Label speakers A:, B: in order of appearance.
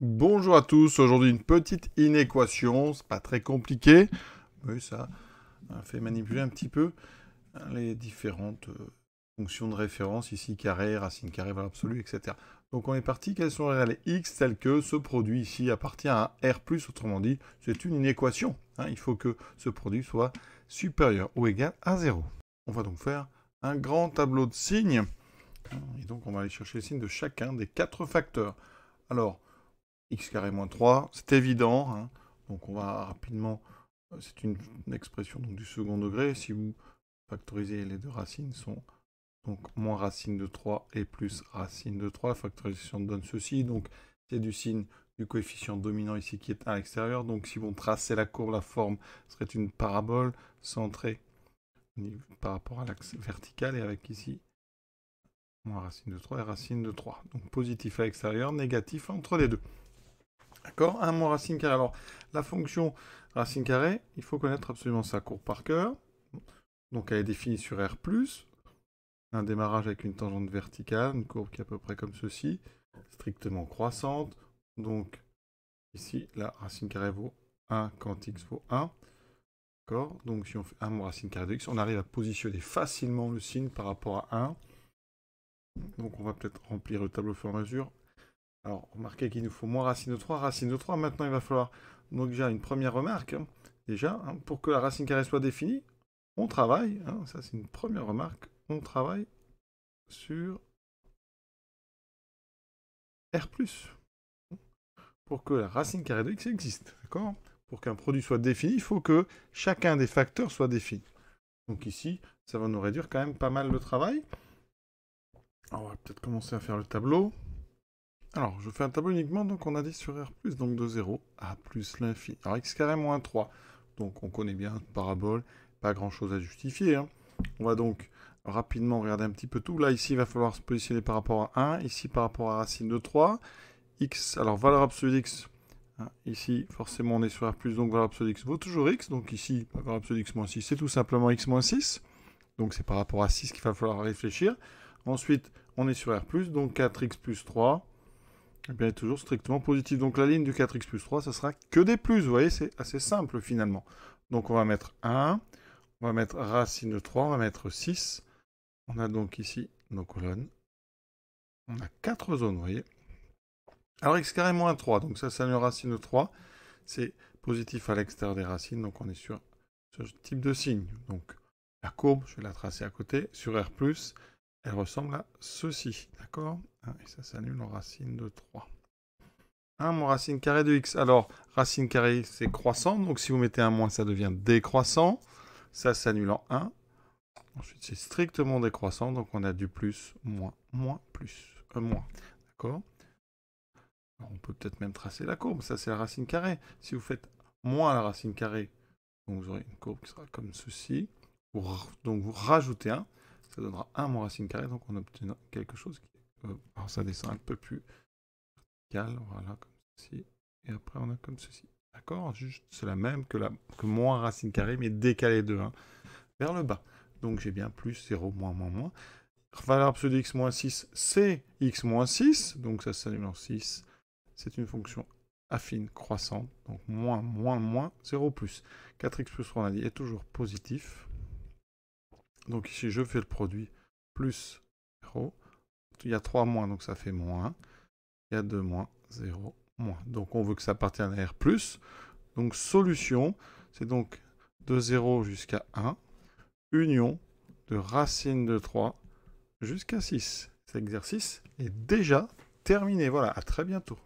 A: Bonjour à tous, aujourd'hui une petite inéquation, c'est pas très compliqué, mais ça fait manipuler un petit peu les différentes euh, fonctions de référence, ici carré, racine carré, valeur absolue, etc. Donc on est parti, quelles sont les x telles que ce produit ici appartient à R+, autrement dit, c'est une inéquation, hein. il faut que ce produit soit supérieur ou égal à 0. On va donc faire un grand tableau de signes, et donc on va aller chercher les signes de chacun des quatre facteurs. Alors, x carré moins 3, c'est évident. Hein. Donc on va rapidement, euh, c'est une, expression donc, du second degré. Si vous factorisez les deux racines sont donc moins racine de 3 et plus racine de 3. La factorisation donne ceci. Donc c'est du signe du coefficient dominant ici qui est à l'extérieur. Donc si on tracez la courbe, la forme serait une parabole centrée par rapport à l'axe vertical et avec ici moins racine de 3 et racine de 3. Donc positif à l'extérieur, négatif entre les deux. D'accord Un moins racine carrée. Alors, la fonction racine carrée, il faut connaître absolument sa courbe par cœur. Donc, elle est définie sur R+. Un démarrage avec une tangente verticale, une courbe qui est à peu près comme ceci, strictement croissante. Donc, ici, la racine carrée vaut 1 quand x vaut 1. D'accord Donc, si on fait 1 moins racine carrée de x, on arrive à positionner facilement le signe par rapport à 1. Donc, on va peut-être remplir le tableau au fur et à mesure. Alors, remarquez qu'il nous faut moins racine de 3, racine de 3. Maintenant, il va falloir donc déjà une première remarque. Hein, déjà, hein, pour que la racine carrée soit définie, on travaille, hein, ça c'est une première remarque, on travaille sur R+. Pour que la racine carrée de x existe, d'accord Pour qu'un produit soit défini, il faut que chacun des facteurs soit défini. Donc ici, ça va nous réduire quand même pas mal le travail. on va peut-être commencer à faire le tableau. Alors, je fais un tableau uniquement, donc on a dit sur R+, donc de 0 à plus l'infini. Alors, x carré moins 3. Donc, on connaît bien, parabole, pas grand-chose à justifier. Hein. On va donc rapidement regarder un petit peu tout. Là, ici, il va falloir se positionner par rapport à 1, ici par rapport à racine de 3. x, alors valeur absolue d'x, hein, ici, forcément, on est sur R+, donc valeur absolue d'x vaut toujours x. Donc ici, bah, valeur absolue d'x moins 6, c'est tout simplement x moins 6. Donc c'est par rapport à 6 qu'il va falloir réfléchir. Ensuite, on est sur R+, donc 4x plus 3 eh bien, toujours strictement positif. Donc la ligne du 4x plus 3, ça sera que des plus. Vous voyez, c'est assez simple finalement. Donc on va mettre 1, on va mettre racine de 3, on va mettre 6. On a donc ici nos colonnes. On a 4 zones, vous voyez. Alors x carré moins 3, donc ça c'est une racine de 3. C'est positif à l'extérieur des racines, donc on est sur ce type de signe. Donc la courbe, je vais la tracer à côté. Sur R+, elle ressemble à ceci, d'accord ah, Et ça s'annule en racine de 3. 1 moins racine carrée de x. Alors, racine carrée, c'est croissant. Donc, si vous mettez un moins, ça devient décroissant. Ça s'annule en 1. Ensuite, c'est strictement décroissant. Donc, on a du plus, moins, moins, plus, un euh, moins. D'accord On peut peut-être même tracer la courbe. Ça, c'est la racine carrée. Si vous faites moins la racine carrée, vous aurez une courbe qui sera comme ceci. Donc, vous rajoutez un. Ça donnera 1 moins racine carrée, donc on obtient quelque chose qui euh, alors ça descend un peu plus vertical, voilà, comme ceci. Et après, on a comme ceci. D'accord Juste, c'est la même que, la, moins racine carrée, mais décalée de 1 vers le bas. Donc j'ai bien plus 0, moins, moins, moins. Valeur absolue de x moins 6, c'est x moins 6. Donc ça s'annule en 6. C'est une fonction affine croissante. Donc moins, moins, moins, 0 plus. 4x plus 3, on a dit, est toujours positif. Donc ici, je fais le produit plus 0. Il y a 3 moins, donc ça fait moins. Il y a 2 moins, 0 moins. Donc on veut que ça appartienne à R+. Donc solution, c'est donc de 0 jusqu'à 1, union de racine de 3 jusqu'à 6. Cet exercice est déjà terminé. Voilà, à très bientôt.